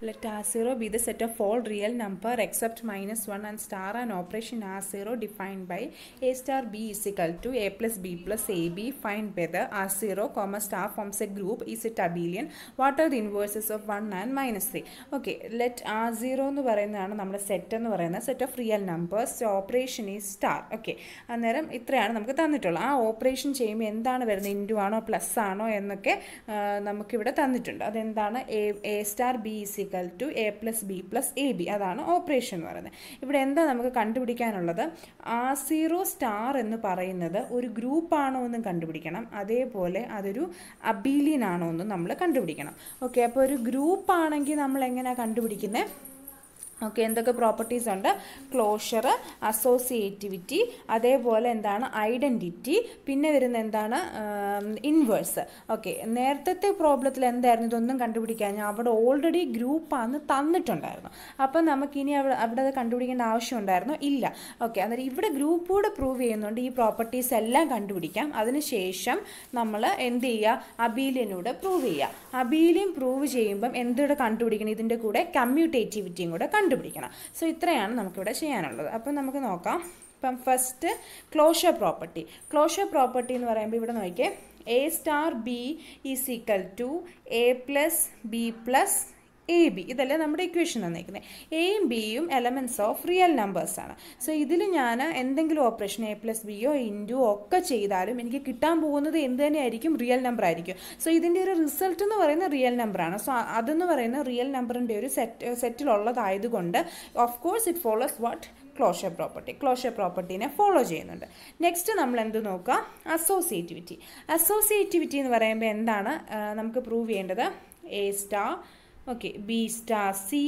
Let zero be the set of all real number except minus 1 and star and operation zero defined by A star B is equal to A plus B plus AB. Find whether zero comma star forms a group. Is it abelian? What are the inverses of 1 and minus 3? Okay, let R0 എന്ന് പറയുന്നതാണ് നമ്മുടെ set എന്ന് പറയുന്നത് set of real numbers operation ഈ star okay അന്നേരം ഇത്രയാണ് നമുക്ക് തന്നിട്ടുള്ളത് ആ ഓപ്പറേഷൻ ചെയ്യുമ്പോൾ എന്താണ് വരുന്നത് ഇൻറ്റു ആണോ പ്ലസ് ആണോ എന്നൊക്കെ നമുക്കിവിടെ തന്നിട്ടുണ്ട് അതെന്താണ് A A star B is equal to A plus B plus A B അതാണ് ഓപ്പറേഷൻ എന്ന് പറയുന്നത് ഇവിടെ എന്താ നമുക്ക് കണ്ടുപിടിക്കാനുള്ളത് ആ സീറോ സ്റ്റാർ എന്ന് പറയുന്നത് ഒരു ഗ്രൂപ്പാണോ എന്നും കണ്ടുപിടിക്കണം അതേപോലെ അതൊരു അബീലിയൻ ആണോ എന്നും നമ്മൾ കണ്ടുപിടിക്കണം ഓക്കെ അപ്പോൾ ഒരു ഗ്രൂപ്പാണെങ്കിൽ നമ്മൾ എങ്ങനെയാണ് കണ്ടുപിടിക്കുന്നത് ഓക്കെ എന്തൊക്കെ പ്രോപ്പർട്ടീസ് ഉണ്ട് ക്ലോഷർ അസോസിയേറ്റിവിറ്റി അതേപോലെ എന്താണ് ഐഡൻറ്റിറ്റി പിന്നെ വരുന്ന എന്താണ് ഇൻവേഴ്സ് ഓക്കെ നേരത്തെ പ്രോബ്ലത്തിൽ എന്തായിരുന്നു ഇതൊന്നും കണ്ടുപിടിക്കാൻ ഞാൻ അവിടെ ഓൾറെഡി ഗ്രൂപ്പാന്ന് തന്നിട്ടുണ്ടായിരുന്നു അപ്പം നമുക്കിനി അവിടെ അവിടെ അത് കണ്ടുപിടിക്കേണ്ട ആവശ്യമുണ്ടായിരുന്നു ഇല്ല ഓക്കെ അന്നേരം ഇവിടെ ഗ്രൂപ്പ് പ്രൂവ് ചെയ്യുന്നുണ്ട് ഈ പ്രോപ്പർട്ടീസ് എല്ലാം കണ്ടുപിടിക്കാം അതിനുശേഷം നമ്മൾ എന്ത് ചെയ്യുക അബീലിയനൂടെ പ്രൂവ് ചെയ്യുക അബീലിയൻ പ്രൂവ് ചെയ്യുമ്പം എന്തുകൂടെ കണ്ടുപിടിക്കണം ഇതിൻ്റെ കൂടെ കമ്മ്യൂട്ടേറ്റിവിറ്റിയും കൂടെ കണ്ടു കണ്ടുപിടിക്കണം സോ ഇത്രയാണ് നമുക്കിവിടെ ചെയ്യാനുള്ളത് അപ്പോൾ നമുക്ക് നോക്കാം ഇപ്പം first closure property closure property എന്ന് പറയുമ്പോൾ ഇവിടെ നോക്കിയേ A star B is equal to A plus B plus A B ഇതല്ലേ നമ്മുടെ ഇക്വേഷൻ തന്നിരിക്കുന്നത് എയും ബിയും എലമെൻറ്റ്സ് ഓഫ് റിയൽ നമ്പേഴ്സാണ് സോ ഇതിൽ ഞാൻ എന്തെങ്കിലും ഓപ്പറേഷൻ എ പ്ലസ് ബിയോ ഇൻറ്റു ഒക്കെ ചെയ്താലും എനിക്ക് കിട്ടാൻ പോകുന്നത് എന്ത് തന്നെയായിരിക്കും റിയൽ നമ്പർ ആയിരിക്കും സോ ഇതിൻ്റെ ഒരു റിസൾട്ട് എന്ന് പറയുന്ന റിയൽ നമ്പറാണ് സോ അതെന്ന് പറയുന്ന റിയൽ നമ്പറിൻ്റെ ഒരു സെറ്റ് സെറ്റിലുള്ളതായതുകൊണ്ട് of course it follows what closure property closure പ്രോപ്പർട്ടീനെ ഫോളോ ചെയ്യുന്നുണ്ട് നെക്സ്റ്റ് നമ്മൾ എന്ത് നോക്കുക അസോസിയേറ്റിവിറ്റി അസോസിയേറ്റിവിറ്റി എന്ന് പറയുമ്പോൾ എന്താണ് നമുക്ക് പ്രൂവ് ചെയ്യേണ്ടത് A star okay B star C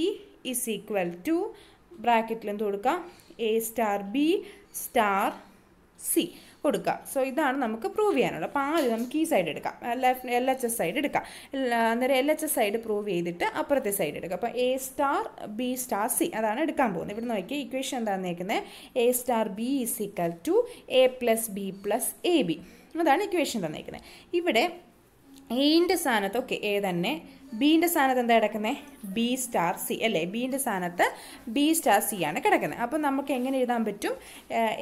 is equal to ബ്രാക്കറ്റിലെന്ത് കൊടുക്കുക A star B star C കൊടുക്കുക സോ ഇതാണ് നമുക്ക് പ്രൂവ് ചെയ്യാനുള്ളത് അപ്പോൾ ആദ്യം നമുക്ക് ഈ സൈഡ് എടുക്കാം left L H S side എടുക്കാം അന്നേരം L H S side prove ചെയ്തിട്ട് അപ്പുറത്തെ സൈഡ് എടുക്കുക അപ്പോൾ A star B star C അതാണ് എടുക്കാൻ പോകുന്നത് ഇവിടെ നോക്കിയ ഇക്വേഷൻ എന്താണെന്ന് നോക്കുന്നത് A star B is equal to A plus B plus A B അതാണ് ഇക്വേഷൻ തന്നേക്കുന്നത് ഇവിടെ എൻ്റെ സ്ഥാനത്തൊക്കെ എ തന്നെ ബീൻ്റെ സ്ഥാനത്ത് എന്താ കിടക്കുന്നത് ബി സ്റ്റാർ സി അല്ലേ ബീൻ്റെ സ്ഥാനത്ത് ബി സ്റ്റാർ സി ആണ് കിടക്കുന്നത് അപ്പം നമുക്ക് എങ്ങനെ എഴുതാൻ പറ്റും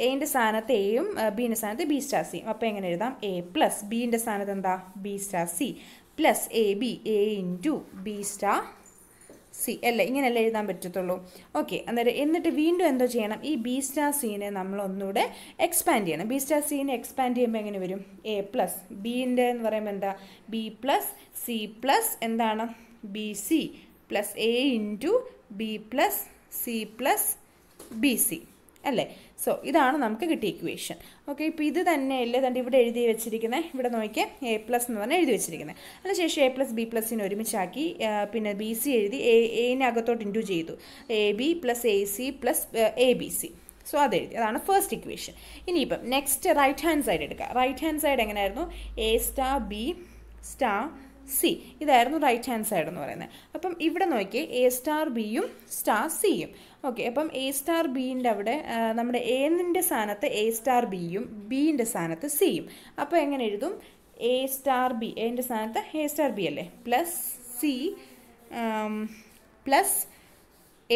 എൻ്റെ സ്ഥാനത്ത് എയും ബീൻ്റെ സ്ഥാനത്ത് ബി സ്റ്റാർ സി അപ്പോൾ എങ്ങനെ എഴുതാം എ പ്ലസ് ബീൻ്റെ സ്ഥാനത്ത് എന്താ B star C plus A B A into B star C അല്ലേ ഇങ്ങനെയല്ലേ എഴുതാൻ പറ്റത്തുള്ളൂ ഓക്കെ അന്നേരം എന്നിട്ട് വീണ്ടും എന്തോ ചെയ്യണം ഈ ബി സ്റ്റാർ സീനെ നമ്മൾ ഒന്നുകൂടെ എക്സ്പാൻഡ് ചെയ്യണം ബി സ്റ്റാർ സീനെ എക്സ്പാൻഡ് ചെയ്യുമ്പോൾ എങ്ങനെ വരും എ പ്ലസ് ബീൻ്റെ എന്ന് പറയുമ്പോൾ എന്താ ബി പ്ലസ് സി പ്ലസ് എന്താണ് B C plus A into B plus C plus B C അല്ലേ സോ ഇതാണ് നമുക്ക് കിട്ടിയ ഇക്വേഷൻ ഓക്കെ ഇപ്പം ഇത് തന്നെയല്ലേ തൻ്റെ ഇവിടെ എഴുതി വെച്ചിരിക്കുന്നത് ഇവിടെ നോക്കിയാൽ എ പ്ലസ് എന്ന് പറഞ്ഞാൽ എഴുതി വെച്ചിരിക്കുന്നത് അതിനുശേഷം എ പ്ലസ് ബി പ്ലസിനെ ഒരുമിച്ചാക്കി പിന്നെ ബി സി എഴുതി എ എനെ അകത്തോട്ട് ഇൻറ്റു ചെയ്തു A B plus A C plus A B C so അത് എഴുതി അതാണ് ഫസ്റ്റ് ഇക്വേഷൻ ഇനിയിപ്പം നെക്സ്റ്റ് റൈറ്റ് ഹാൻഡ് സൈഡ് എടുക്കുക റൈറ്റ് ഹാൻഡ് സൈഡ് എങ്ങനെയായിരുന്നു A star B star C ഇതായിരുന്നു റൈറ്റ് ഹാൻഡ് സൈഡ് എന്ന് പറയുന്നത് അപ്പം ഇവിടെ നോക്കിയേ എ സ്റ്റാർ ബിയും സ്റ്റാർ സിയും ഓക്കെ അപ്പം എ സ്റ്റാർ ബീൻ്റെ അവിടെ നമ്മുടെ എന്നിൻ്റെ സ്ഥാനത്ത് എ സ്റ്റാർ ബിയും ബീൻ്റെ സ്ഥാനത്ത് സിയും അപ്പോൾ എങ്ങനെ എഴുതും എ സ്റ്റാർ ബി എൻ്റെ സ്ഥാനത്ത് എ സ്റ്റാർ ബി അല്ലേ plus C plus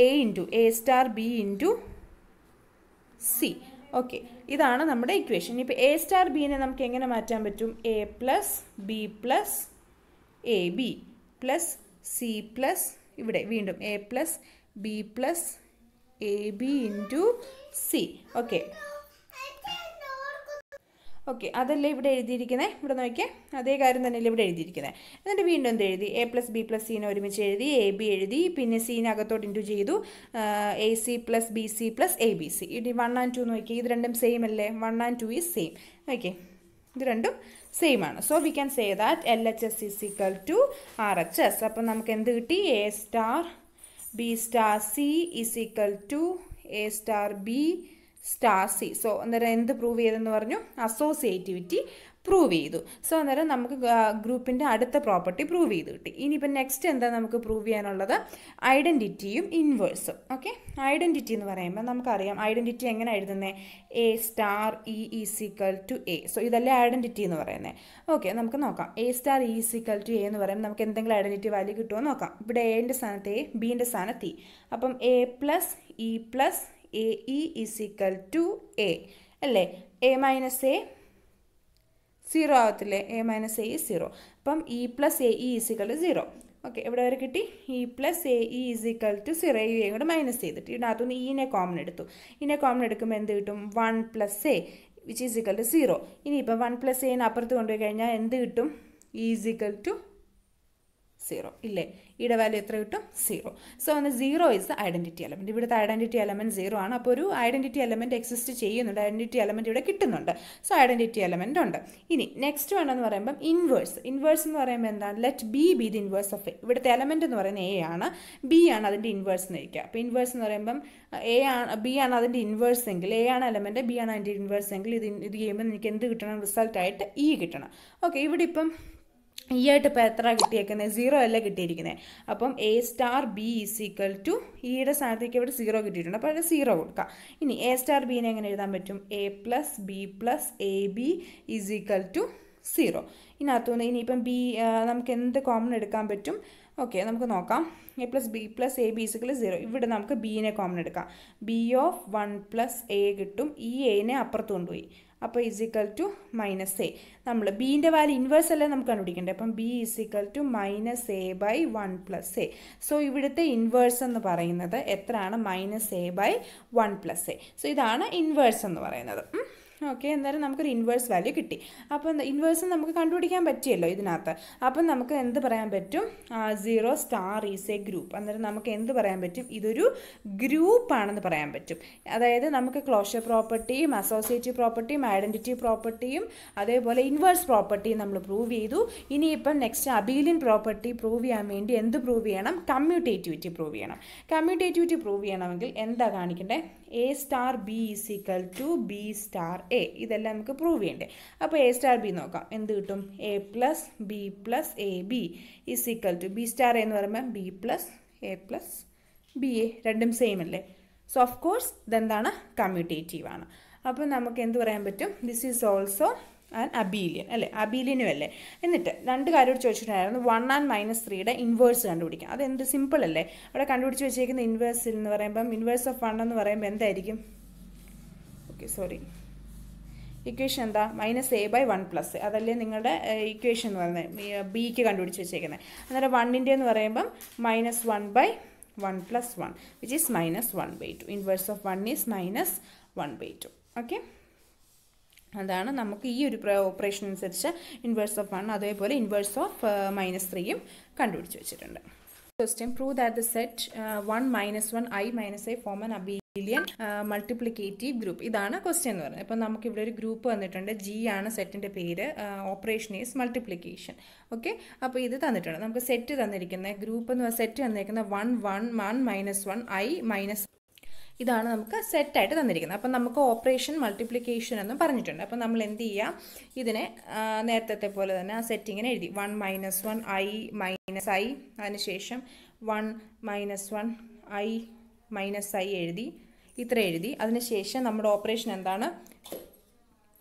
A into A star B into C okay ഇതാണ് നമ്മുടെ ഇക്വേഷൻ ഇപ്പം എ സ്റ്റാർ ബീനെ നമുക്ക് എങ്ങനെ മാറ്റാൻ പറ്റും A plus B plus A B plus C plus ഇവിടെ വീണ്ടും A plus B plus A B into C okay okay അതല്ലേ ഇവിടെ എഴുതിയിരിക്കുന്നത് ഇവിടെ നോക്കിയേ അതേ കാര്യം തന്നെയല്ലേ ഇവിടെ എഴുതിയിരിക്കുന്നത് എന്നിട്ട് വീണ്ടും എന്ത് എഴുതി എ പ്ലസ് ബി പ്ലസ് സീനെ ഒരുമിച്ച് എഴുതി എ ബി എഴുതി പിന്നെ സീനകത്തോട്ട് ഇൻറ്റു ചെയ്തു A C plus B C plus A B C ഇനി വൺ ആൻഡ് ടു നോക്കി ഇത് രണ്ടും സെയിം അല്ലേ one and two is same okay ഇത് രണ്ടും സെയിം ആണ് so we can say that L H S is equal to R H S അപ്പം നമുക്ക് എന്ത് കിട്ടി A star B star C is equal to A star B star C so അന്നേരം എന്ത് prove ചെയ്തെന്ന് പറഞ്ഞു അസോസിയേറ്റിവിറ്റി പ്രൂവ് ചെയ്തു so അന്നേരം നമുക്ക് ഗ്രൂപ്പിൻ്റെ അടുത്ത പ്രോപ്പർട്ടി പ്രൂവ് ചെയ്ത് കിട്ടി ഇനിയിപ്പോൾ നെക്സ്റ്റ് എന്താ നമുക്ക് പ്രൂവ് ചെയ്യാനുള്ളത് ഐഡൻറ്റിറ്റിയും ഇൻവേഴ്സും ഓക്കെ ഐഡൻറ്റിറ്റി എന്ന് പറയുമ്പോൾ നമുക്കറിയാം ഐഡൻറ്റിറ്റി എങ്ങനെ എഴുതുന്നത് A star E is equal to A so ഇതല്ലേ ഐഡൻറ്റിറ്റി എന്ന് പറയുന്നത് ഓക്കെ നമുക്ക് നോക്കാം A star E is equal to A എന്ന് പറയുമ്പോൾ നമുക്ക് എന്തെങ്കിലും ഐഡൻറ്റിറ്റി വാല്യൂ കിട്ടുമോ നോക്കാം ഇവിടെ എൻ്റെ സ്ഥാനത്ത് എ ബീൻ്റെ സ്ഥാനത്ത് ഇ e. അപ്പം A plus E plus A E is equal to A അല്ലേ എ മൈനസ് എ സീറോ ആവത്തില്ലേ A minus A is zero അപ്പം E plus A E is equal to zero okay ഇവിടെ വരെ കിട്ടി E plus A E is is equal to zero യു A കൂടെ minus ചെയ്തിട്ട് ഇതിനകത്തുനിന്ന് ഇനെ e കോമൺ എടുത്തു ഇനെ e കോമൺ എടുക്കുമ്പോൾ എന്ത് കിട്ടും one plus A which is is equal to zero ഇനിയിപ്പോൾ വൺ പ്ലസ് എന് അപ്പുറത്ത് കൊണ്ടുപോയി കഴിഞ്ഞാൽ എന്ത് കിട്ടും ഈസിക്കൽ ടു സീറോ ഇല്ലേ ഇയുടെ വാല്യൂ എത്ര കിട്ടും സീറോ സോ ഒന്ന് zero is identity identity element ഇവിടുത്തെ ഐഡൻറ്റിറ്റി എലമെൻറ്റ് സീറോ ആണ് അപ്പോൾ ഒരു ഐഡൻറ്റിറ്റി എലമെൻറ്റ് എക്സിസ്റ്റ് ചെയ്യുന്നുണ്ട് ഐഡൻറ്റിറ്റി എലമെൻറ്റ് ഇവിടെ കിട്ടുന്നുണ്ട് സോ ഐഡൻറ്റിറ്റി എലമെൻറ്റ് ഉണ്ട് ഇനി നെക്സ്റ്റ് വേണമെന്ന് പറയുമ്പം ഇൻവേഴ്സ് ഇൻവേഴ്സ് എന്ന് പറയുമ്പോൾ എന്താണ് let B be the inverse of A ഇവിടുത്തെ എലമെൻറ്റ് എന്ന് പറയുന്നത് എ ആണ് ബി ആണ് അതിൻ്റെ ഇൻവേഴ്സ് എന്ന് വയ്ക്കുക അപ്പോൾ ഇൻവേഴ്സ് എന്ന് പറയുമ്പം എ ആണ് ബി ആണ് അതിൻ്റെ ഇൻവേഴ്സ് എങ്കിൽ എ ആണ് എലമെൻറ്റ് ബി ആണ് അതിൻ്റെ ഇൻവേഴ്സ് എങ്കിൽ ഇത് ഇത് ചെയ്യുമ്പോൾ എനിക്ക് എന്ത് കിട്ടണം റിസൾട്ടായിട്ട് ഇ e കിട്ടണം ഓക്കെ ഇവിടെ ഇപ്പം ഈ ആയിട്ട് ഇപ്പോൾ എത്ര കിട്ടിയേക്കുന്നത് സീറോ അല്ല കിട്ടിയിരിക്കുന്നത് അപ്പം A star B is equal to ഈയുടെ സ്ഥാനത്തേക്ക് ഇവിടെ സീറോ കിട്ടിയിട്ടുണ്ട് അപ്പോൾ അത് സീറോ കൊടുക്കാം ഇനി എ സ്റ്റാർ ബീനെ എങ്ങനെ എഴുതാൻ പറ്റും A plus B plus A B is equal to zero ഇതിനകത്തുനിന്ന് ഇനിയിപ്പം ബി നമുക്ക് എന്ത് കോമൺ എടുക്കാൻ പറ്റും ഓക്കെ നമുക്ക് നോക്കാം A plus B plus A B is equal zero ഇവിടെ നമുക്ക് ബീനെ കോമൺ എടുക്കാം B of one plus A കിട്ടും ഈ എനെ അപ്പുറത്ത് കൊണ്ടുപോയി അപ്പോൾ ഇസിക്കൽ ടു മൈനസ് എ നമ്മൾ ബീൻ്റെ വാല്യൂ ഇൻവേഴ്സ് അല്ലേ നമുക്ക് കണ്ടുപിടിക്കേണ്ടത് അപ്പം B is equal to minus A by one plus A so ഇവിടുത്തെ ഇൻവേഴ്സ് എന്ന് പറയുന്നത് എത്രയാണ് minus A by one plus A so ഇതാണ് ഇൻവേഴ്സ് എന്ന് പറയുന്നത് ഓക്കെ എന്തായാലും നമുക്കൊരു ഇൻവേഴ്സ് വാല്യൂ കിട്ടി അപ്പം ഇൻവേഴ്സ് നമുക്ക് കണ്ടുപിടിക്കാൻ പറ്റിയല്ലോ ഇതിനകത്ത് അപ്പം നമുക്ക് എന്ത് പറയാൻ പറ്റും zero star is A group അന്നേരം നമുക്ക് എന്ത് പറയാൻ പറ്റും ഇതൊരു ഗ്രൂപ്പാണെന്ന് പറയാൻ പറ്റും അതായത് നമുക്ക് ക്ലോഷർ പ്രോപ്പർട്ടിയും അസോസിയേറ്റീവ് പ്രോപ്പർട്ടിയും ഐഡൻറ്റിറ്റി പ്രോപ്പർട്ടിയും അതേപോലെ ഇൻവേഴ്സ് പ്രോപ്പർട്ടിയും നമ്മൾ പ്രൂവ് ചെയ്തു ഇനിയിപ്പം നെക്സ്റ്റ് അബീലിൻ പ്രോപ്പർട്ടി പ്രൂവ് ചെയ്യാൻ വേണ്ടി എന്ത് പ്രൂവ് ചെയ്യണം കമ്മ്യൂട്ടേറ്റിവിറ്റി പ്രൂവ് ചെയ്യണം കമ്മ്യൂട്ടേറ്റിവിറ്റി പ്രൂവ് ചെയ്യണമെങ്കിൽ എന്താ കാണിക്കേണ്ടത് A star B is equal to B star A ഇതെല്ലാം നമുക്ക് പ്രൂവ് ചെയ്യണ്ടേ അപ്പോൾ എ സ്റ്റാർ ബി നോക്കാം എന്ത് കിട്ടും A plus B plus A B is equal to B star A എന്ന് പറയുമ്പോൾ B plus A plus B A രണ്ടും സെയിം അല്ലേ സോ ഓഫ് കോഴ്സ് ഇതെന്താണ് കമ്മ്യൂട്ടേറ്റീവ് ആണ് അപ്പോൾ നമുക്ക് എന്ത് പറയാൻ പറ്റും this is also and abelian അല്ലേ അബീലിയനും അല്ലേ എന്നിട്ട് രണ്ട് കൂടി ചോദിച്ചിട്ടുണ്ടായിരുന്നു വൺ ആൻഡ് മൈനസ് ത്രീയുടെ ഇൻവേഴ്സ് കണ്ടുപിടിക്കാം അതെന്ത് സിമ്പിൾ അല്ലേ അവിടെ കണ്ടുപിടിച്ച് വെച്ചേക്കുന്ന ഇൻവേഴ്സ് എന്ന് പറയുമ്പം ഇൻവേഴ്സ് ഓഫ് വൺ എന്ന് പറയുമ്പോൾ എന്തായിരിക്കും ഓക്കെ സോറി ഇക്വേഷൻ എന്താ minus A by one plus അതല്ലേ നിങ്ങളുടെ ഇക്വേഷൻ എന്ന് പറയുന്നത് ബിക്ക് കണ്ടുപിടിച്ച് വെച്ചേക്കുന്നത് അന്നേരം വണ്ണിൻ്റെ എന്ന് പറയുമ്പം minus one by one plus one which is minus one by two inverse of one is minus one by two okay അതാണ് നമുക്ക് ഈ ഒരു ഓപ്പറേഷൻ അനുസരിച്ച് ഇൻവേഴ്സ് ഓഫ് വൺ അതേപോലെ ഇൻവേഴ്സ് ഓഫ് മൈനസ് ത്രീയും കണ്ടുപിടിച്ച് വെച്ചിട്ടുണ്ട് question prove that the set one minus one I minus I form an abelian multiplicative group ഇതാണ് ക്വസ്റ്റ്യൻ എന്ന് പറയുന്നത് നമുക്ക് നമുക്കിവിടെ ഒരു ഗ്രൂപ്പ് വന്നിട്ടുണ്ട് ജി ആണ് സെറ്റിൻ്റെ പേര് ഓപ്പറേഷൻ ഈസ് മൾട്ടിപ്ലിക്കേഷൻ ഓക്കെ അപ്പോൾ ഇത് തന്നിട്ടുണ്ട് നമുക്ക് സെറ്റ് തന്നിരിക്കുന്ന ഗ്രൂപ്പ് എന്ന് സെറ്റ് തന്നിരിക്കുന്ന one one one minus one I minus ഇതാണ് നമുക്ക് സെറ്റായിട്ട് തന്നിരിക്കുന്നത് അപ്പം നമുക്ക് ഓപ്പറേഷൻ മൾട്ടിപ്ലിക്കേഷൻ എന്ന് പറഞ്ഞിട്ടുണ്ട് അപ്പം നമ്മൾ എന്ത് ചെയ്യാം ഇതിനെ നേരത്തെ പോലെ തന്നെ ആ സെറ്റിങ്ങിനെ എഴുതി one minus one I minus I അതിനുശേഷം one minus one I minus I എഴുതി ഇത്ര എഴുതി അതിനുശേഷം നമ്മുടെ ഓപ്പറേഷൻ എന്താണ്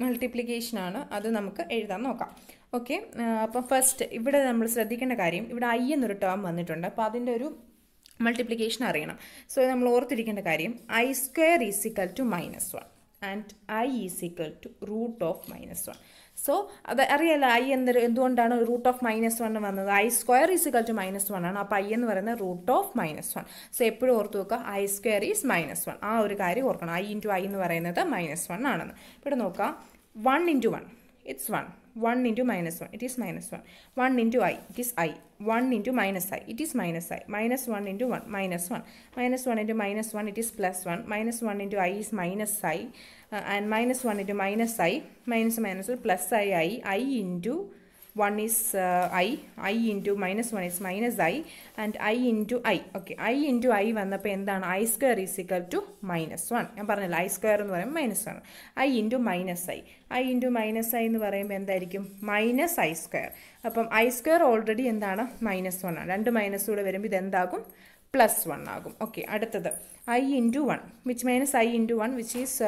മൾട്ടിപ്ലിക്കേഷനാണ് അത് നമുക്ക് എഴുതാൻ നോക്കാം ഓക്കെ അപ്പം ഫസ്റ്റ് ഇവിടെ നമ്മൾ ശ്രദ്ധിക്കേണ്ട കാര്യം ഇവിടെ ഐ എന്നൊരു ടേം വന്നിട്ടുണ്ട് അപ്പോൾ അതിൻ്റെ ഒരു മൾട്ടിപ്ലിക്കേഷൻ അറിയണം സോ നമ്മൾ ഓർത്തിരിക്കേണ്ട കാര്യം I square is equal to minus one and I is equal to root of minus one so അത് അറിയാലോ ഐ എന്തൊരു എന്തുകൊണ്ടാണ് റൂട്ട് ഓഫ് മൈനസ് വൺ വന്നത് I square is equal to minus one ആണ് അപ്പോൾ ഐ എന്ന് പറയുന്നത് root of minus one so എപ്പോഴും ഓർത്ത് നോക്കുക I square is minus one ആ ഒരു കാര്യം ഓർക്കണം ഐ ഇൻറ്റു ഐ എന്ന് പറയുന്നത് മൈനസ് വൺ ആണെന്ന് ഇവിടെ നോക്കുക one into one it's one 1 into minus 1, it is minus 1. 1 into i, it is i. 1 into minus i, it is minus i. Minus 1 into 1, minus 1. Minus 1 into minus 1, it is plus 1. Minus 1 into i is minus i. Uh, and minus 1 into minus i, minus minus plus i, i, i into one is uh, i i into minus 1 is minus i and i into i okay i into i വന്നപ്പോൾ എന്താണ് I square is equal to minus one ഞാൻ പറഞ്ഞില്ല I square എന്ന് പറയുമ്പോൾ minus one I into minus I I into minus I എന്ന് പറയുമ്പോൾ എന്തായിരിക്കും minus I square അപ്പം ഐ സ്ക്വയർ ഓൾറെഡി എന്താണ് മൈനസ് വൺ ആണ് രണ്ട് മൈനസ് കൂടെ വരുമ്പോൾ ഇതെന്താകും പ്ലസ് വൺ ആകും ഓക്കെ അടുത്തത് I into one which minus I into one which is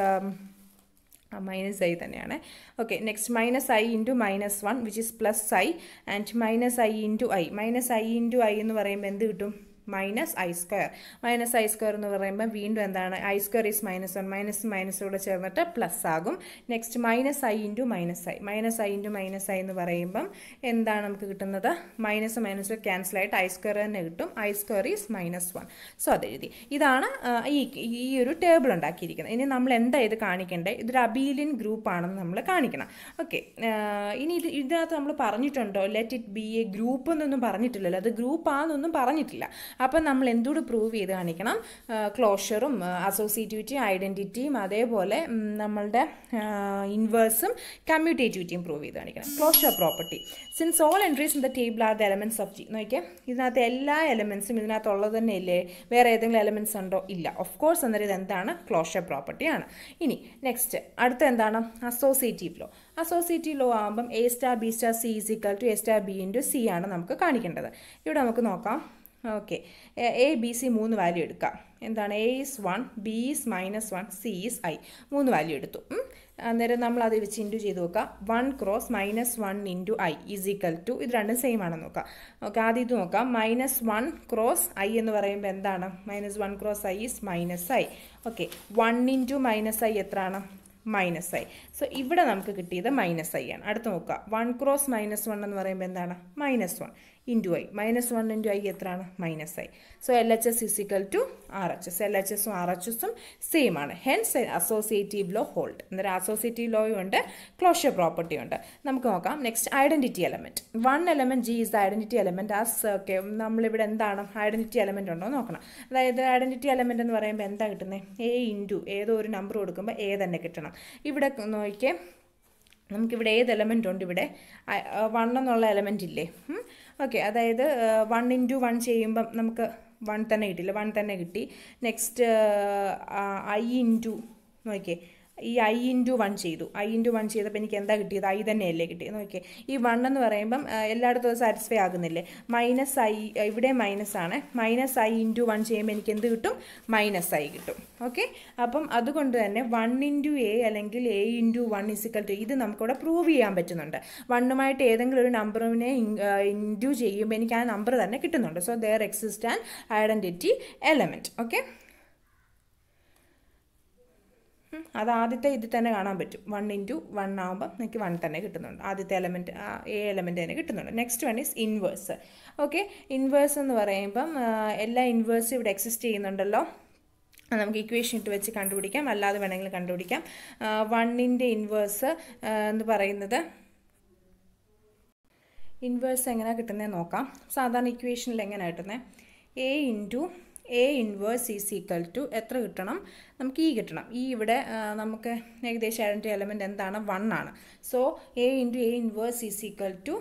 minus I തന്നെയാണ് okay next minus I into minus one which is plus I and minus I into I minus I into I എന്ന് പറയുമ്പോൾ എന്ത് കിട്ടും minus I square minus I square എന്ന് പറയുമ്പോൾ വീണ്ടും എന്താണ് I square is minus one minus കൂടെ ചേർന്നിട്ട് പ്ലസ് ആകും next minus I into minus I minus I into minus I എന്ന് പറയുമ്പം എന്താണ് നമുക്ക് കിട്ടുന്നത് മൈനസ് മൈനസ് ക്യാൻസൽ ആയിട്ട് ഐ സ്ക്വയർ തന്നെ കിട്ടും I square is minus one so അതെഴുതി ഇതാണ് ഈ ഈ ഒരു ടേബിൾ ഉണ്ടാക്കിയിരിക്കുന്നത് ഇനി നമ്മൾ എന്താ ഇത് കാണിക്കേണ്ടത് ഇതൊരു അബീലിയൻ ഗ്രൂപ്പാണെന്ന് നമ്മൾ കാണിക്കണം ഓക്കെ ഇനി ഇത് ഇതിനകത്ത് നമ്മൾ പറഞ്ഞിട്ടുണ്ടോ let it be a group എന്നൊന്നും പറഞ്ഞിട്ടില്ലല്ലോ അത് ഗ്രൂപ്പാന്നൊന്നും പറഞ്ഞിട്ടില്ല അപ്പം നമ്മൾ എന്തുകൂടി പ്രൂവ് ചെയ്ത് കാണിക്കണം ക്ലോഷറും അസോസിയേറ്റിവിറ്റിയും ഐഡൻറ്റിറ്റിയും അതേപോലെ നമ്മളുടെ ഇൻവേഴ്സും കമ്മ്യൂട്ടേറ്റിവിറ്റിയും പ്രൂവ് ചെയ്ത് കാണിക്കണം closure property since all entries in the table are the elements of G നോക്കിയാൽ ഇതിനകത്ത് എല്ലാ എലമെൻസും ഇതിനകത്തുള്ളത് തന്നെ ഇല്ലേ വേറെ ഏതെങ്കിലും എലമെൻറ്റ്സ് ഉണ്ടോ ഇല്ല ഓഫ് കോഴ്സ് അന്നേരം ഇത് എന്താണ് ക്ലോഷർ പ്രോപ്പർട്ടിയാണ് ഇനി നെക്സ്റ്റ് അടുത്ത എന്താണ് അസോസിയേറ്റീവ് ലോ അസോസിയേറ്റീവ് ലോ ആകുമ്പം A star B star C is equal to A star B to C ആണ് നമുക്ക് കാണിക്കേണ്ടത് ഇവിടെ നമുക്ക് നോക്കാം ഓക്കെ എ ബി സി മൂന്ന് വാല്യൂ എടുക്കാം എന്താണ് A is one B is minus one C is I മൂന്ന് വാല്യൂ എടുത്തു അന്നേരം നമ്മൾ അത് വെച്ച് ഇൻറ്റു ചെയ്ത് നോക്കാം one cross minus one into I is equal to ഇത് രണ്ടും സെയിം ആണെന്ന് നോക്കാം ഓക്കെ ആദ്യം ഇത് നോക്കാം മൈനസ് വൺ ക്രോസ് ഐ എന്ന് പറയുമ്പോൾ എന്താണ് minus one cross I is minus I okay one into minus I എത്രയാണ് മൈനസ് ഐ സോ ഇവിടെ നമുക്ക് കിട്ടിയത് മൈനസ് ഐ ആണ് അടുത്ത് നോക്കുക വൺ ക്രോസ് മൈനസ് വൺ എന്ന് പറയുമ്പോൾ എന്താണ് minus one into I minus one into i എത്രയാണ് minus I so L H S is equal to R H S L H എസും ആർ എച്ച് എസും സെയിം ആണ് ഹെൻസ് അസോസിയേറ്റീവ് ലോ ഹോൾഡ് എന്നൊരു associative ലോയും ഉണ്ട് ക്ലോഷ്യർ പ്രോപ്പർട്ടി ഉണ്ട് നമുക്ക് നോക്കാം next identity element one element g is the identity element as okay നമ്മളിവിടെ എന്താണ് ഐഡൻറ്റിറ്റി എലമെൻറ്റ് ഉണ്ടോ നോക്കണം അതായത് ഐഡൻറ്റിറ്റി എലമെൻറ്റ് എന്ന് പറയുമ്പോൾ എന്താ കിട്ടുന്നത് എ ഇൻറ്റു ഏതോ ഒരു നമ്പർ കൊടുക്കുമ്പോൾ എ തന്നെ കിട്ടണം ഇവിടെ നോക്കിയേ നമുക്കിവിടെ ഏത് എലമെൻ്റ് ഉണ്ട് ഇവിടെ വൺ എന്നുള്ള എലമെൻ്റ് ഇല്ലേ ഓക്കെ അതായത് വൺ ഇൻറ്റു വൺ ചെയ്യുമ്പം നമുക്ക് വൺ തന്നെ കിട്ടിയില്ല വൺ തന്നെ കിട്ടി നെക്സ്റ്റ് ഐ ഇൻറ്റു നോക്കിയേ ഈ ഐ ഇൻറ്റു വൺ ചെയ്തു ഐ ഇൻറ്റു വൺ ചെയ്തപ്പോൾ എനിക്ക് എന്താ കിട്ടിയത് ഐ അല്ലേ കിട്ടിയത് ഓക്കെ ഈ വൺ എന്ന് പറയുമ്പം എല്ലായിടത്തും സാറ്റിസ്ഫൈ ആകുന്നില്ലേ മൈനസ് ഐ ഇവിടെ മൈനസ് ആണ് മൈനസ് ഐ ഇൻറ്റു വൺ ചെയ്യുമ്പോൾ എനിക്ക് എന്ത് കിട്ടും മൈനസ് ഐ കിട്ടും ഓക്കെ അപ്പം അതുകൊണ്ട് തന്നെ വൺ ഇൻറ്റു എ അല്ലെങ്കിൽ a into one is equal to ഇത് നമുക്കിവിടെ പ്രൂവ് ചെയ്യാൻ പറ്റുന്നുണ്ട് വണ്ണുമായിട്ട് ഏതെങ്കിലും ഒരു നമ്പറിനെ ഇൻറ്റു ചെയ്യുമ്പോൾ എനിക്ക് ആ നമ്പർ തന്നെ കിട്ടുന്നുണ്ട് so there exist an identity element okay അത് ആദ്യത്തെ ഇതിൽ തന്നെ കാണാൻ പറ്റും വൺ ഇൻറ്റു വൺ ആകുമ്പോൾ എനിക്ക് വൺ തന്നെ കിട്ടുന്നുണ്ട് ആദ്യത്തെ എലമെൻറ്റ് എ എലമെൻ്റ് തന്നെ കിട്ടുന്നുണ്ട് next one is inverse okay inverse എന്ന് പറയുമ്പം എല്ലാ ഇൻവേഴ്സും ഇവിടെ എക്സിസ്റ്റ് ചെയ്യുന്നുണ്ടല്ലോ നമുക്ക് ഇക്വേഷൻ ഇട്ട് വെച്ച് കണ്ടുപിടിക്കാം അല്ലാതെ വേണമെങ്കിൽ കണ്ടുപിടിക്കാം വണ്ണിൻ്റെ ഇൻവേഴ്സ് എന്ന് പറയുന്നത് ഇൻവേഴ്സ് എങ്ങനെയാണ് കിട്ടുന്നത് നോക്കാം സാധാരണ ഇക്വേഷനിൽ എങ്ങനെയാണ് കിട്ടുന്നത് a into a inverse is equal to എത്ര കിട്ടണം നമുക്ക് ഈ e കിട്ടണം ഈ e ഇവിടെ നമുക്ക് ഏകദേശം ഐഡൻറ്റി എലമെൻറ്റ് എന്താണ് വൺ ആണ് so a into a inverse is equal to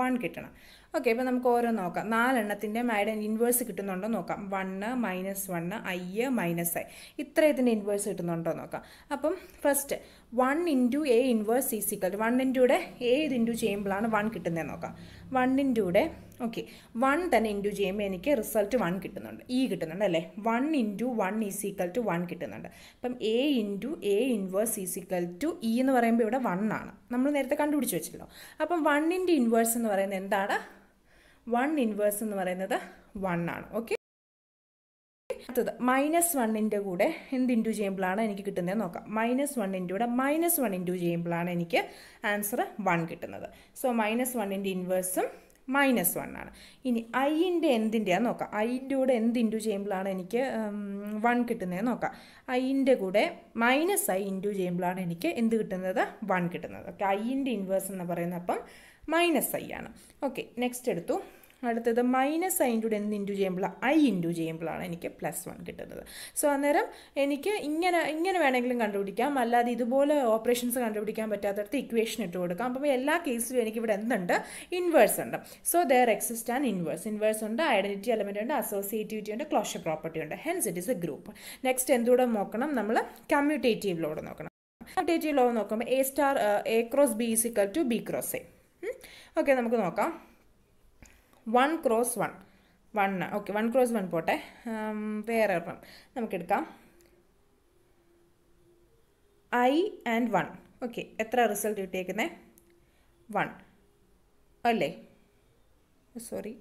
one കിട്ടണം ഓക്കെ ഇപ്പം നമുക്ക് ഓരോ നോക്കാം നാലെണ്ണത്തിൻ്റെ മൈഡൻ ഇൻവേഴ്സ് കിട്ടുന്നുണ്ടോ നോക്കാം one minus one i minus i ഇത്ര ഇതിൻ്റെ ഇൻവേഴ്സ് കിട്ടുന്നുണ്ടോ നോക്കാം അപ്പം first one into a inverse is equal one ഇൻറ്റൂടെ എ ഇത് ഇൻറ്റു ചെയ്യുമ്പോഴാണ് വൺ കിട്ടുന്നത് നോക്കാം വൺ ഇൻറ്റൂടെ ഓക്കെ വൺ തന്നെ ഇൻറ്റു ചെയ്യുമ്പോൾ എനിക്ക് റിസൾട്ട് വൺ കിട്ടുന്നുണ്ട് ഇ e കിട്ടുന്നുണ്ട് അല്ലേ one into one is equal to one കിട്ടുന്നുണ്ട് അപ്പം a into a inverse is equal to e എന്ന് പറയുമ്പോൾ ഇവിടെ വൺ ആണ് നമ്മൾ നേരത്തെ കണ്ടുപിടിച്ച് വെച്ചല്ലോ അപ്പം വണ്ണിൻ്റെ ഇൻവേഴ്സ് എന്ന് പറയുന്നത് എന്താണ് വൺ ഇൻവേഴ്സ് എന്ന് പറയുന്നത് വൺ ആണ് ഓക്കെ അടുത്തത് മൈനസ് വണ്ണിൻ്റെ കൂടെ എന്ത് ഇൻറ്റു ചെയ്യുമ്പോഴാണ് എനിക്ക് കിട്ടുന്നത് നോക്കാം മൈനസ് വണ്ണിൻ്റെ കൂടെ മൈനസ് വൺ ഇൻറ്റു ചെയ്യുമ്പോഴാണ് എനിക്ക് ആൻസർ വൺ കിട്ടുന്നത് സോ മൈനസ് വണ്ണിൻ്റെ ഇൻവേഴ്സും മൈനസ് വണ്ണാണ് ആണ് ഇനി ഐൻ്റെ എന്തിൻ്റെയാണ് നോക്കാം ഐൻ്റെ കൂടെ എന്ത് ഇൻറ്റു ചെയ്യുമ്പോഴാണ് എനിക്ക് വൺ കിട്ടുന്നത് നോക്കാം ഐൻ്റെ കൂടെ മൈനസ് ഐ ഇൻറ്റു ചെയ്യുമ്പോഴാണ് എനിക്ക് എന്ത് കിട്ടുന്നത് വൺ കിട്ടുന്നത് ഓക്കെ ഐൻ്റെ ഇൻവേഴ്സ് എന്ന് പറയുന്നത് അപ്പം മൈനസ് ഐ ആണ് ഓക്കെ നെക്സ്റ്റ് എടുത്തു അടുത്തത് മൈനസ് ഐ ഇൻറ്റു എന്ത് ഇൻറ്റു ചെയ്യുമ്പോഴാണ് ഐ ഇൻറ്റു ചെയ്യുമ്പോഴാണ് എനിക്ക് പ്ലസ് വൺ കിട്ടുന്നത് സോ അന്നേരം എനിക്ക് ഇങ്ങനെ ഇങ്ങനെ വേണമെങ്കിലും കണ്ടുപിടിക്കാം അല്ലാതെ ഇതുപോലെ ഓപ്പറേഷൻസ് കണ്ടുപിടിക്കാൻ പറ്റാത്തടത്ത് ഇക്വേഷൻ ഇട്ട് കൊടുക്കാം അപ്പം എല്ലാ കേസിലും എനിക്കിവിടെ എന്തുണ്ട് ഇൻവേഴ്സ് ഉണ്ട് so there exist an inverse inverse ഉണ്ട് ഐഡൻറ്റിറ്റി എലമെൻറ്റ് ഉണ്ട് അസോസിയേറ്റിവിറ്റി ഉണ്ട് ക്ലോഷർ പ്രോപ്പർട്ടി ഉണ്ട് hence it is a group next എന്തുകൂടെ നോക്കണം നമ്മൾ കമ്മ്യൂട്ടേറ്റീവ് ലോഡ് നോക്കണം കമ്മ്യൂട്ടേറ്റീവ് ലോഡ് നോക്കുമ്പോൾ a star a cross b is to b cross a okay നമുക്ക് നോക്കാം one cross one one okay one cross one പോട്ടെ വേറെ ഒരെണ്ണം നമുക്കെടുക്കാം ഐ ആൻഡ് വൺ ഓക്കെ എത്ര റിസൾട്ട് കിട്ടിയേക്കുന്നത് വൺ അല്ലേ സോറി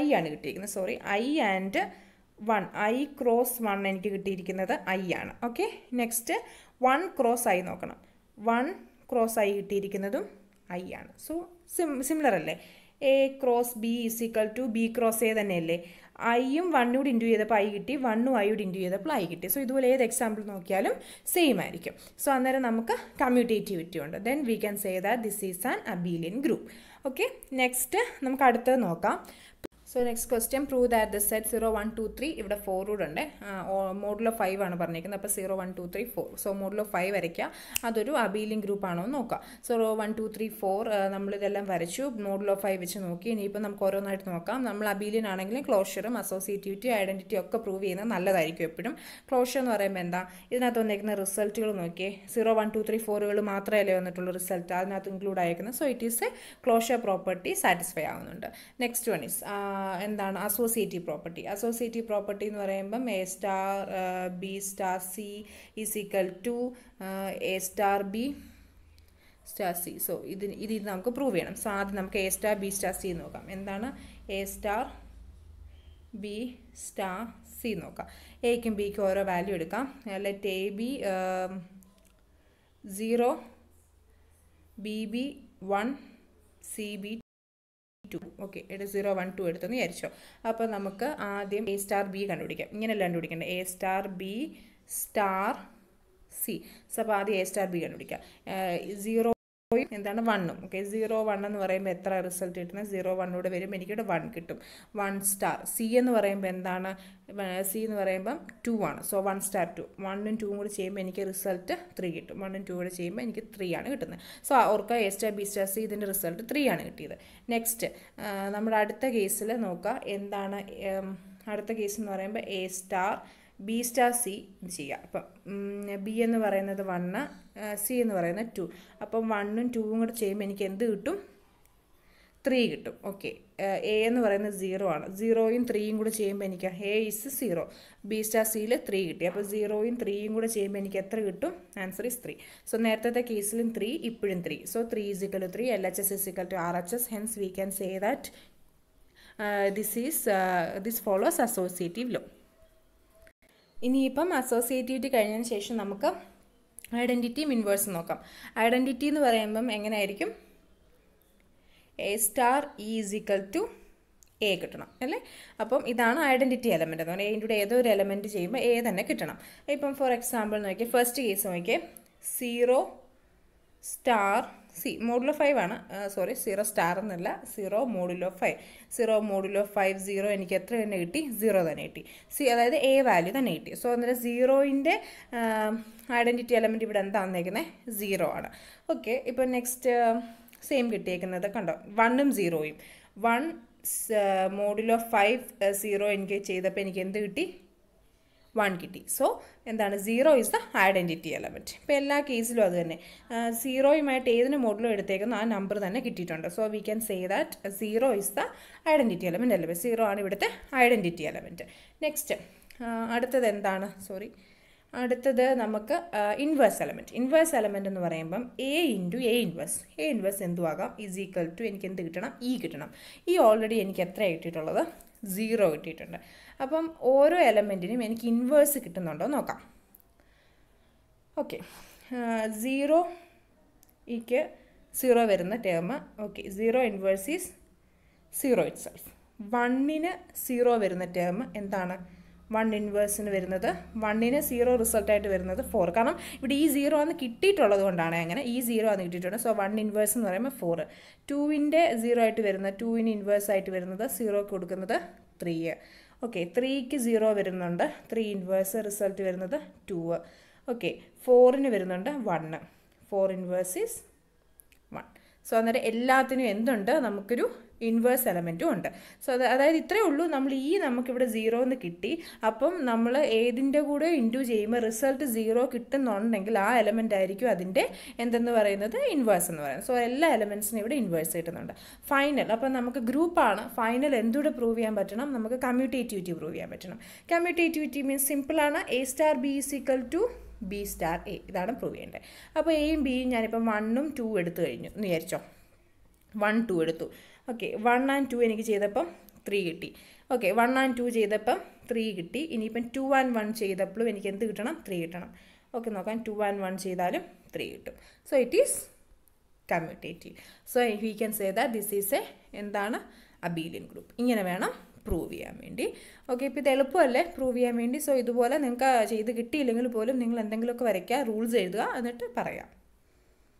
ഐ ആണ് കിട്ടിയിരിക്കുന്നത് sorry i and one i cross one എനിക്ക് കിട്ടിയിരിക്കുന്നത് ഐ ആണ് okay next one cross i നോക്കണം വൺ ക്രോസ് ഐ കിട്ടിയിരിക്കുന്നതും ഐ ആണ് സോ സിം സിമിലർ അല്ലേ a cross b is equal to b cross a തന്നെയല്ലേ ഐയും വണ്ണൂടെ ഇൻറ്റു ചെയ്തപ്പോൾ ഐ കിട്ടി വണ്ണും ഐയോട് ഇൻറ്റു ചെയ്തപ്പോൾ ഐ കിട്ടി സോ ഇതുപോലെ ഏത് എക്സാമ്പിൾ നോക്കിയാലും സെയിം ആയിരിക്കും സോ അന്നേരം നമുക്ക് കമ്മ്യൂട്ടേറ്റിവിറ്റി ഉണ്ട് then we can say that this is an abelian group okay next നമുക്ക് അടുത്തത് നോക്കാം so next question prove that the set zero one two three ഇവിടെ റൂഡ് ഉണ്ട് മോഡുലോ ഫൈവ് ആണ് പറഞ്ഞിരിക്കുന്നത് അപ്പോൾ zero one two three four so modulo five വരയ്ക്കുക അതൊരു അബീലിംഗ് ഗ്രൂപ്പ് ആണോ എന്ന് നോക്കുക zero one two three four നമ്മളിതെല്ലാം വരച്ചു മോഡുലോ ഫൈവ് വെച്ച് നോക്കി ഇനിയിപ്പോൾ നമുക്ക് ഓരോന്നായിട്ട് നോക്കാം നമ്മൾ അബീലിയൻ ആണെങ്കിലും ക്ലോഷറും അസോസിയേറ്റിവിറ്റി ഐഡൻറ്റിറ്റി ഒക്കെ പ്രൂവ് ചെയ്യുന്നത് നല്ലതായിരിക്കും എപ്പോഴും ക്ലോഷർ എന്ന് പറയുമ്പോൾ എന്താ ഇതിനകത്ത് വന്നിരിക്കുന്ന റിസൾട്ടുകൾ നോക്കിയേ സീറോ വൺ ടു ത്രീ ഫോറുകൾ മാത്രമല്ലേ വന്നിട്ടുള്ള റിസൾട്ട് അതിനകത്ത് ഇൻക്ലൂഡ് ആയിരിക്കുന്നത് so it is a closure property satisfy ആവുന്നുണ്ട് നെക്സ്റ്റ് വൺ ഈസ് എന്താണ് അസോസിയേറ്റീവ് പ്രോപ്പർട്ടി അസോസിയേറ്റീവ് പ്രോപ്പർട്ടി എന്ന് പറയുമ്പം a star B star c is equal to A star B star C so ഇതിന് ഇത് ഇത് നമുക്ക് പ്രൂവ് ചെയ്യണം സോ ആദ്യം നമുക്ക് a star B star c നോക്കാം എന്താണ് a star B star c നോക്കാം എക്കും ബിക്കും ഓരോ വാല്യൂ എടുക്കാം let a b zero b b one c b two okay എട്ട് സീറോ വൺ ടു എടുത്തെന്ന് വിചാരിച്ചോ അപ്പോൾ നമുക്ക് ആദ്യം എ സ്റ്റാർ ബി കണ്ടുപിടിക്കാം ഇങ്ങനെയല്ല കണ്ടുപിടിക്കേണ്ടത് a star B star C so അപ്പോൾ ആദ്യം എ സ്റ്റാർ ബി കണ്ടുപിടിക്കാം സീറോ പോയി എന്താണ് വണ്ണും ഓക്കെ സീറോ വൺ എന്ന് പറയുമ്പോൾ എത്ര റിസൾട്ട് കിട്ടണം സീറോ വണ്ണൂടെ വരും എനിക്കിവിടെ വൺ കിട്ടും വൺ സ്റ്റാർ സി എന്ന് പറയുമ്പോൾ എന്താണ് സി എന്ന് പറയുമ്പം ടു ആണ് സോ വൺ സ്റ്റാർ ടു വണ്ണും ടൂവും കൂടി ചെയ്യുമ്പോൾ എനിക്ക് റിസൾട്ട് ത്രീ കിട്ടും വണ്ണും ടൂ കൂടെ ചെയ്യുമ്പോൾ എനിക്ക് ത്രീ ആണ് കിട്ടുന്നത് സോ ഓർക്കുക a star B star c ഇതിൻ്റെ റിസൾട്ട് ത്രീ ആണ് കിട്ടിയത് നെക്സ്റ്റ് നമ്മുടെ അടുത്ത കേസിൽ നോക്കുക എന്താണ് അടുത്ത കേസ് എന്ന് പറയുമ്പോൾ a star B star c ചെയ്യുക അപ്പം ബി എന്ന് പറയുന്നത് വണ്ണ് സി എന്ന് പറയുന്നത് ടു അപ്പം വണ്ണും ടൂവും കൂടെ ചെയ്യുമ്പോൾ എനിക്ക് എന്ത് കിട്ടും ത്രീ കിട്ടും ഓക്കെ എ എന്ന് പറയുന്നത് സീറോ ആണ് സീറോയും ത്രീയും കൂടെ ചെയ്യുമ്പോൾ എനിക്ക് a is zero b star സിയിൽ ത്രീ കിട്ടി അപ്പോൾ സീറോയും ത്രീയും കൂടെ ചെയ്യുമ്പോൾ എനിക്ക് എത്ര കിട്ടും ആൻസർ ഇസ് ത്രീ സോ നേരത്തെ കേസിലും ത്രീ ഇപ്പോഴും three so three is equal three L H S is equal to R H S hence we can say that this is this follows associative law ഇനിയിപ്പം അസോസിയേറ്റിവിറ്റി കഴിഞ്ഞതിന് ശേഷം നമുക്ക് ഐഡൻറ്റിറ്റിയും ഇൻവേഴ്സും നോക്കാം ഐഡൻറ്റിറ്റി എന്ന് പറയുമ്പം എങ്ങനെയായിരിക്കും a star E is equal to a കിട്ടണം അല്ലേ അപ്പം ഇതാണ് ഐഡൻറ്റിറ്റി എലമെൻ്റ് എന്ന് പറഞ്ഞാൽ എൻ്റെ ഏതോ ഒരു എലമെൻറ്റ് ചെയ്യുമ്പോൾ എ തന്നെ കിട്ടണം ഇപ്പം ഫോർ എക്സാമ്പിൾ നോക്കിയാൽ ഫസ്റ്റ് കേസ് നോക്കിയാൽ zero star c modulo five ആണ് സോറി സീറോ സ്റ്റാർ എന്നല്ല zero modulo five zero modulo five zero എനിക്ക് എത്ര തന്നെ കിട്ടി സീറോ തന്നെ കിട്ടി സി അതായത് എ വാല്യൂ തന്നെ കിട്ടി സോ അന്നേരം സീറോയിൻ്റെ ഐഡൻറ്റിറ്റി എലമെൻറ്റ് ഇവിടെ എന്താ വന്നേക്കുന്നത് സീറോ ആണ് ഓക്കെ ഇപ്പോൾ നെക്സ്റ്റ് സെയിം കിട്ടിയേക്കുന്നത് കണ്ടോ വണ്ണും സീറോയും വൺ മോഡുലോ ഫൈവ് സീറോ എനിക്ക് ചെയ്തപ്പോൾ എനിക്ക് എന്ത് കിട്ടി വൺ കിട്ടി സോ എന്താണ് zero is the identity element ഇപ്പം എല്ലാ കേസിലും അത് തന്നെ സീറോയുമായിട്ട് ഏതിന് മോഡലും എടുത്തേക്കുന്ന ആ നമ്പർ തന്നെ കിട്ടിയിട്ടുണ്ട് so we can say that zero is the identity element അല്ലേ സീറോ ആണ് ഇവിടുത്തെ ഐഡൻറ്റിറ്റി എലമെൻറ്റ് നെക്സ്റ്റ് അടുത്തത് എന്താണ് സോറി അടുത്തത് നമുക്ക് ഇൻവേഴ്സ് എലമെൻറ്റ് ഇൻവേഴ്സ് എലമെൻറ്റ് എന്ന് പറയുമ്പം a into a inverse a inverse എന്തുവാകാം ഈസ് ഈക്വൽ ടു എനിക്ക് എന്ത് കിട്ടണം ഇ e കിട്ടണം ഇ e ഓൾറെഡി എനിക്ക് എത്ര കിട്ടിയിട്ടുള്ളത് സീറോ കിട്ടിയിട്ടുണ്ട് അപ്പം ഓരോ എലമെൻറ്റിനും എനിക്ക് ഇൻവേഴ്സ് കിട്ടുന്നുണ്ടോ നോക്കാം ഓക്കെ സീറോ ഈക്ക് സീറോ വരുന്ന term okay zero inverse is zero itself വണ്ണിന് സീറോ വരുന്ന ടേം എന്താണ് വൺ ഇൻവേഴ്സിന് വരുന്നത് വണ്ണിന് സീറോ റിസൾട്ടായിട്ട് വരുന്നത് ഫോർ കാരണം ഇവിടെ ഈ സീറോ ആണ് കിട്ടിയിട്ടുള്ളത് കൊണ്ടാണ് അങ്ങനെ ഈ സീറോ ആണ് കിട്ടിയിട്ടുണ്ട് സോ വൺ ഇൻവേഴ്സ് എന്ന് പറയുമ്പോൾ ഫോർ ടൂവിൻ്റെ സീറോ ആയിട്ട് വരുന്നത് ടൂവിന് ഇൻവേഴ്സ് ആയിട്ട് വരുന്നത് സീറോ കൊടുക്കുന്നത് ത്രീ ഓക്കെ ത്രീക്ക് സീറോ വരുന്നുണ്ട് ത്രീ ഇൻവേഴ്സ് റിസൾട്ട് വരുന്നത് ടൂ ഓക്കെ ഫോറിന് വരുന്നുണ്ട് one four inverse is so അന്നേരം എല്ലാത്തിനും എന്തുണ്ട് നമുക്കൊരു ഇൻവേഴ്സ് എലമെൻറ്റും ഉണ്ട് സോ അതായത് ഇത്രയേ ഉള്ളൂ നമ്മൾ ഈ നമുക്കിവിടെ സീറോ എന്ന് കിട്ടി അപ്പം നമ്മൾ ഏതിൻ്റെ കൂടെ ഇൻറ്റു ചെയ്യുമ്പോൾ റിസൾട്ട് സീറോ കിട്ടുന്നുണ്ടെങ്കിൽ ആ എലമെൻ്റ് ആയിരിക്കും അതിൻ്റെ എന്തെന്ന് പറയുന്നത് ഇൻവേഴ്സ് എന്ന് പറയുന്നത് സോ എല്ലാ എലമെൻസിനും ഇവിടെ ഇൻവേഴ്സ് കിട്ടുന്നുണ്ട് ഫൈനൽ അപ്പം നമുക്ക് ഗ്രൂപ്പാണ് ഫൈനൽ എന്തുകൂടെ പ്രൂവ് ചെയ്യാൻ പറ്റണം നമുക്ക് കമ്മ്യൂട്ടേറ്റിവിറ്റി പ്രൂവ് ചെയ്യാൻ പറ്റണം കമ്മ്യൂട്ടേറ്റിവിറ്റി മീൻസ് സിമ്പിളാണ് a star B is equal to B star a ഇതാണ് പ്രൂവ് ചെയ്യേണ്ടത് അപ്പോൾ എയും ബിയും ഞാനിപ്പോൾ വണ്ണും ടു എടുത്തു കഴിഞ്ഞു എന്ന് വിചാരിച്ചോ വൺ ടു എടുത്തു ഓക്കെ വൺ ആൻഡ് ടു എനിക്ക് ചെയ്തപ്പം ത്രീ കിട്ടി ഓക്കെ വൺ ആൻഡ് ടു ചെയ്തപ്പം ത്രീ കിട്ടി ഇനിയിപ്പം ടു ആൻഡ് വൺ ചെയ്തപ്പോഴും എനിക്ക് എന്ത് കിട്ടണം ത്രീ കിട്ടണം ഓക്കെ നോക്കാം ടു ആൻഡ് വൺ ചെയ്താലും ത്രീ കിട്ടും so it is commutative so we can say that this is a എന്താണ് അബീലിയൻ ഗ്രൂപ്പ് ഇങ്ങനെ വേണം പ്രൂവ് ചെയ്യാൻ വേണ്ടി ഓക്കെ ഇപ്പോൾ ഇത് എളുപ്പമല്ലേ പ്രൂവ് ചെയ്യാൻ വേണ്ടി സോ ഇതുപോലെ നിങ്ങൾക്ക് ചെയ്ത് കിട്ടിയില്ലെങ്കിൽ പോലും നിങ്ങൾ എന്തെങ്കിലുമൊക്കെ വരയ്ക്കുക റൂൾസ് എഴുതുക എന്നിട്ട് പറയാം